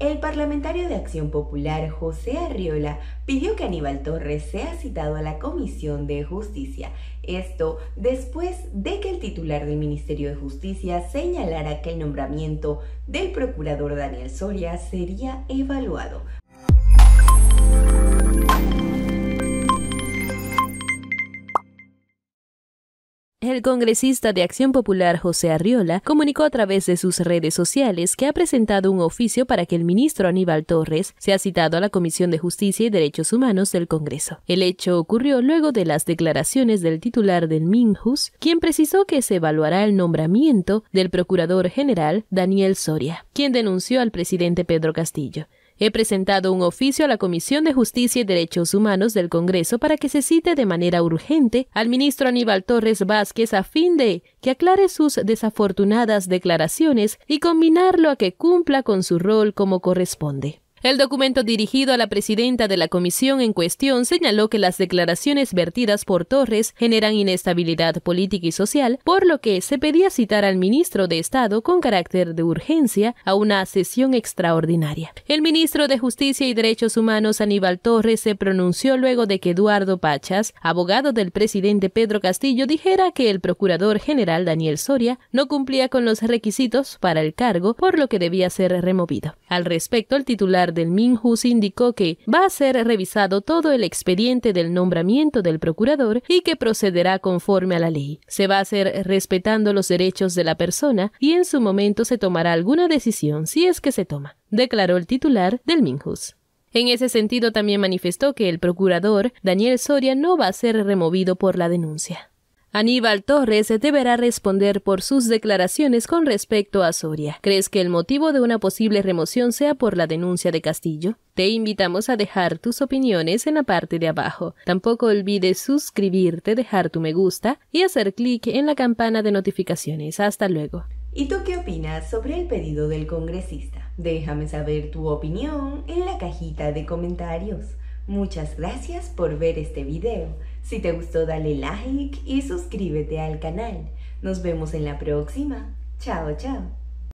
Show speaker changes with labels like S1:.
S1: El parlamentario de Acción Popular José Arriola pidió que Aníbal Torres sea citado a la Comisión de Justicia, esto después de que el titular del Ministerio de Justicia señalara que el nombramiento del procurador Daniel Soria sería evaluado.
S2: El congresista de Acción Popular José Arriola comunicó a través de sus redes sociales que ha presentado un oficio para que el ministro Aníbal Torres sea citado a la Comisión de Justicia y Derechos Humanos del Congreso. El hecho ocurrió luego de las declaraciones del titular del Minjus, quien precisó que se evaluará el nombramiento del procurador general Daniel Soria, quien denunció al presidente Pedro Castillo. He presentado un oficio a la Comisión de Justicia y Derechos Humanos del Congreso para que se cite de manera urgente al ministro Aníbal Torres Vázquez a fin de que aclare sus desafortunadas declaraciones y combinarlo a que cumpla con su rol como corresponde. El documento dirigido a la presidenta de la comisión en cuestión señaló que las declaraciones vertidas por Torres generan inestabilidad política y social, por lo que se pedía citar al ministro de Estado con carácter de urgencia a una sesión extraordinaria. El ministro de Justicia y Derechos Humanos Aníbal Torres se pronunció luego de que Eduardo Pachas, abogado del presidente Pedro Castillo, dijera que el procurador general Daniel Soria no cumplía con los requisitos para el cargo, por lo que debía ser removido. Al respecto, el titular del Minjus indicó que va a ser revisado todo el expediente del nombramiento del procurador y que procederá conforme a la ley. Se va a hacer respetando los derechos de la persona y en su momento se tomará alguna decisión si es que se toma, declaró el titular del Minjus. En ese sentido, también manifestó que el procurador Daniel Soria no va a ser removido por la denuncia. Aníbal Torres deberá responder por sus declaraciones con respecto a Soria. ¿Crees que el motivo de una posible remoción sea por la denuncia de Castillo? Te invitamos a dejar tus opiniones en la parte de abajo. Tampoco olvides suscribirte, dejar tu me gusta y hacer clic en la campana de notificaciones. Hasta luego.
S1: ¿Y tú qué opinas sobre el pedido del congresista? Déjame saber tu opinión en la cajita de comentarios. Muchas gracias por ver este video. Si te gustó dale like y suscríbete al canal. Nos vemos en la próxima. Chao, chao.